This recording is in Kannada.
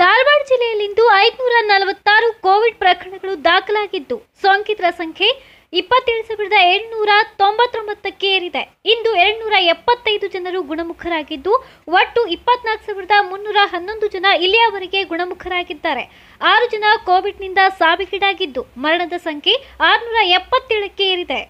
ಧಾರವಾಡ ಜಿಲ್ಲೆಯಲ್ಲಿಂದು ಐದುನೂರ ನಲವತ್ತಾರು ಕೋವಿಡ್ ಪ್ರಕರಣಗಳು ದಾಖಲಾಗಿದ್ದು ಸೋಂಕಿತರ ಸಂಖ್ಯೆ ಇಪ್ಪತ್ತೇಳು ಸಾವಿರದ ಏಳುನೂರ ತೊಂಬತ್ತೊಂಬತ್ತಕ್ಕೆ ಏರಿದೆ ಇಂದು ಎರಡುನೂರ ಎಪ್ಪತ್ತೈದು ಜನರು ಗುಣಮುಖರಾಗಿದ್ದು ಒಟ್ಟು ಇಪ್ಪತ್ನಾಲ್ಕು ಸಾವಿರದ ಮುನ್ನೂರ ಹನ್ನೊಂದು ಜನ ಇಲ್ಲಿಯವರೆಗೆ ಗುಣಮುಖರಾಗಿದ್ದಾರೆ ಆರು ಜನ ಕೋವಿಡ್ನಿಂದ ಸಾವಿಗೀಡಾಗಿದ್ದು ಮರಣದ ಸಂಖ್ಯೆ ಆರುನೂರ ಎಪ್ಪತ್ತೇಳಕ್ಕೆ ಏರಿದೆ